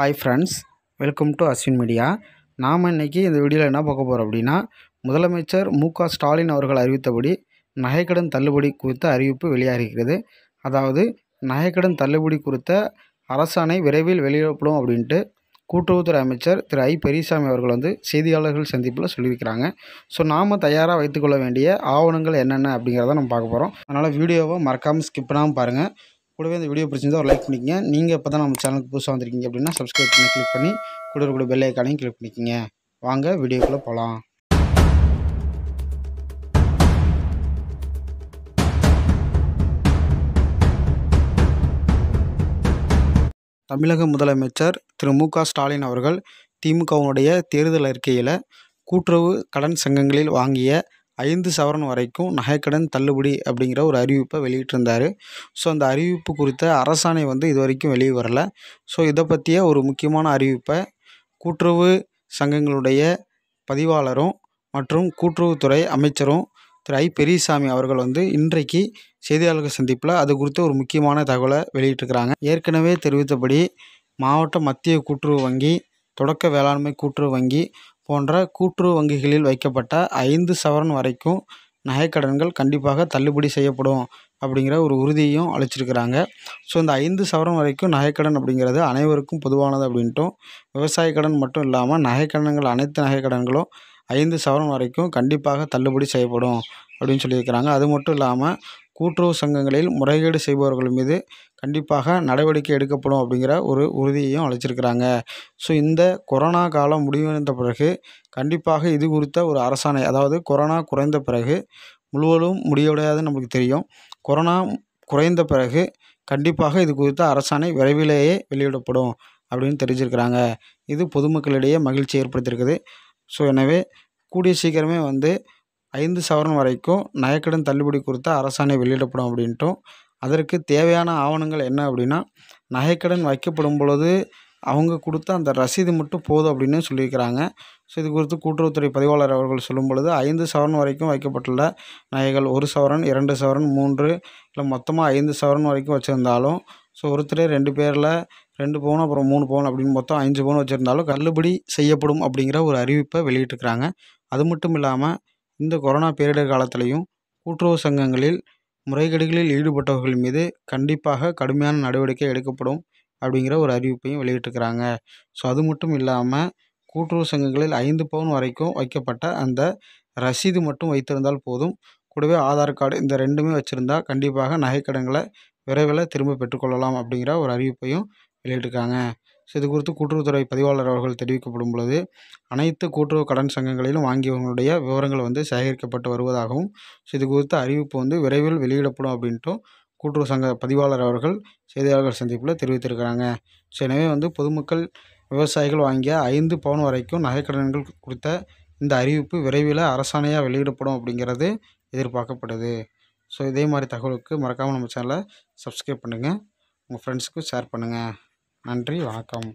hi friends welcome to Ashwin media நாம் இன்றைக்கி இந்த வீடியோவில் என்ன பார்க்க போகிறோம் அப்படின்னா முதலமைச்சர் மு ஸ்டாலின் அவர்கள் அறிவித்தபடி நகைக்கடன் தள்ளுபடி குறித்த அறிவிப்பு வெளியாகிறது அதாவது நகைக்கடன் தள்ளுபடி குறித்த அரசாணை விரைவில் வெளியிடப்படும் அப்படின்ட்டு கூட்டுறவுத்துறை அமைச்சர் திரு ஐ பெரியசாமி அவர்கள் வந்து செய்தியாளர்கள் சந்திப்பில் சொல்லியிருக்கிறாங்க ஸோ நாம் தயாராக வைத்துக்கொள்ள வேண்டிய ஆவணங்கள் என்னென்ன அப்படிங்கிறத நம்ம பார்க்க போகிறோம் அதனால் வீடியோவை மறக்காமல் ஸ்கிப் பண்ணாமல் பாருங்கள் கூடவே இந்த வீடியோ பிடிச்சிருந்தா ஒரு லைக் பண்ணிக்கங்க நீங்கள் இப்போ தான் நம்ம சேனலுக்கு புதுசாக வந்திருக்கீங்க அப்படின்னா சப்ஸ்கிரைப் பண்ணி கிளிக் பண்ணி கூட கூட பெல் ஐக்கானையும் கிளிக் பண்ணிக்கங்க வாங்க வீடியோக்குள்ளே போகலாம் தமிழக முதலமைச்சர் திரு மு க ஸ்டாலின் அவர்கள் திமுகவுனுடைய தேர்தல் அறிக்கையில் கூட்டுறவு கடன் சங்கங்களில் வாங்கிய ஐந்து சவரன் வரைக்கும் நகைக்கடன் தள்ளுபடி அப்படிங்கிற ஒரு அறிவிப்பை வெளியிட்டிருந்தார் ஸோ அந்த அறிவிப்பு குறித்த அரசாணை வந்து இது வரைக்கும் வெளியே வரலை ஸோ இதை பற்றிய ஒரு முக்கியமான அறிவிப்பை கூட்டுறவு சங்கங்களுடைய பதிவாளரும் மற்றும் கூட்டுறவுத்துறை அமைச்சரும் திரு ஐ பெரியசாமி அவர்கள் வந்து இன்றைக்கு செய்தியாளர்கள் சந்திப்பில் அது குறித்து ஒரு முக்கியமான தகவலை வெளியிட்டிருக்கிறாங்க ஏற்கனவே தெரிவித்தபடி மாவட்ட மத்திய கூட்டுறவு வங்கி தொடக்க வேளாண்மை கூட்டுறவு வங்கி போன்ற கூட்டுறவு வங்கிகளில் வைக்கப்பட்ட ஐந்து சவரன் வரைக்கும் நகைக்கடன்கள் கண்டிப்பாக தள்ளுபடி செய்யப்படும் அப்படிங்கிற ஒரு உறுதியையும் அளிச்சிருக்கிறாங்க ஸோ இந்த ஐந்து சவரன் வரைக்கும் நகைக்கடன் அப்படிங்கிறது அனைவருக்கும் பொதுவானது அப்படின்ட்டும் விவசாய கடன் மட்டும் இல்லாமல் நகைக்கடன்கள் அனைத்து நகைக்கடன்களும் ஐந்து சவரன் வரைக்கும் கண்டிப்பாக தள்ளுபடி செய்யப்படும் அப்படின்னு சொல்லியிருக்கிறாங்க அது மட்டும் இல்லாமல் கூட்டுறவு சங்கங்களில் முறைகேடு செய்பவர்கள் மீது கண்டிப்பாக நடவடிக்கை எடுக்கப்படும் அப்படிங்கிற ஒரு உறுதியையும் அழைச்சிருக்கிறாங்க ஸோ இந்த கொரோனா காலம் முடிவடைந்த பிறகு கண்டிப்பாக இது குறித்த ஒரு அரசாணை அதாவது கொரோனா குறைந்த பிறகு முழுவதும் முடிவடையாதுன்னு நமக்கு தெரியும் கொரோனா குறைந்த பிறகு கண்டிப்பாக இது குறித்த அரசாணை விரைவிலேயே வெளியிடப்படும் அப்படின்னு தெரிஞ்சிருக்கிறாங்க இது பொதுமக்களிடையே மகிழ்ச்சி ஏற்படுத்தியிருக்குது ஸோ எனவே கூடிய சீக்கிரமே வந்து ஐந்து சவரன் வரைக்கும் நயக்கடன் தள்ளுபடி குறித்த அரசாணை வெளியிடப்படும் அப்படின்ட்டும் அதற்கு தேவையான ஆவணங்கள் என்ன அப்படின்னா நகைக்கடன் வைக்கப்படும் பொழுது அவங்க கொடுத்த அந்த ரசீது மட்டும் போதும் அப்படின்னு சொல்லியிருக்கிறாங்க ஸோ இது குறித்து கூட்டுறவுத்துறை பதிவாளர் அவர்கள் சொல்லும் பொழுது ஐந்து சவரன் வரைக்கும் வைக்கப்பட்டுள்ள நகைகள் ஒரு சவரன் இரண்டு சவரன் மூன்று இல்லை மொத்தமாக ஐந்து சவரன் வரைக்கும் வச்சுருந்தாலும் ஸோ ஒருத்தரே ரெண்டு பேரில் ரெண்டு பவுன் அப்புறம் மூணு பவுன் அப்படின்னு மொத்தம் அஞ்சு பவுன் வச்சுருந்தாலும் தள்ளுபடி செய்யப்படும் அப்படிங்கிற ஒரு அறிவிப்பை வெளியிட்டிருக்கிறாங்க அது மட்டும் இல்லாமல் இந்த கொரோனா பேரிடர் காலத்துலேயும் கூட்டுறவு சங்கங்களில் முறைகேடுகளில் ஈடுபட்டவர்கள் மீது கண்டிப்பாக கடுமையான நடவடிக்கை எடுக்கப்படும் அப்படிங்கிற ஒரு அறிவிப்பையும் வெளியிட்டிருக்கிறாங்க ஸோ அது மட்டும் இல்லாமல் கூட்டுறவு சங்கங்களில் ஐந்து பவுன் வரைக்கும் வைக்கப்பட்ட அந்த ரசீது மட்டும் வைத்திருந்தால் போதும் கூடவே ஆதார் கார்டு இந்த ரெண்டுமே வச்சுருந்தா கண்டிப்பாக நகைக்கடங்களை விரைவில் திரும்ப பெற்றுக்கொள்ளலாம் அப்படிங்கிற ஒரு அறிவிப்பையும் வெளியிட்டிருக்காங்க ஸோ இது குறித்து கூட்டுறவுத்துறை பதிவாளர் அவர்கள் தெரிவிக்கப்படும் பொழுது அனைத்து கூட்டுறவு கடன் சங்கங்களிலும் வாங்கியவங்களுடைய விவரங்கள் வந்து சேகரிக்கப்பட்டு வருவதாகவும் ஸோ இது அறிவிப்பு வந்து விரைவில் வெளியிடப்படும் அப்படின்ட்டும் கூட்டுறவு சங்க பதிவாளர் அவர்கள் செய்தியாளர்கள் சந்திப்பில் தெரிவித்திருக்கிறாங்க ஸோ எனவே வந்து பொதுமக்கள் விவசாயிகள் வாங்கிய ஐந்து பவுன் வரைக்கும் நகைக்கடன்கள் குறித்த இந்த அறிவிப்பு விரைவில் அரசாணையாக வெளியிடப்படும் அப்படிங்கிறது எதிர்பார்க்கப்படுது ஸோ இதே மாதிரி தகவலுக்கு மறக்காமல் நம்ம சேனலை சப்ஸ்கிரைப் பண்ணுங்கள் உங்கள் ஃப்ரெண்ட்ஸுக்கும் ஷேர் பண்ணுங்கள் நன்றி வணக்கம்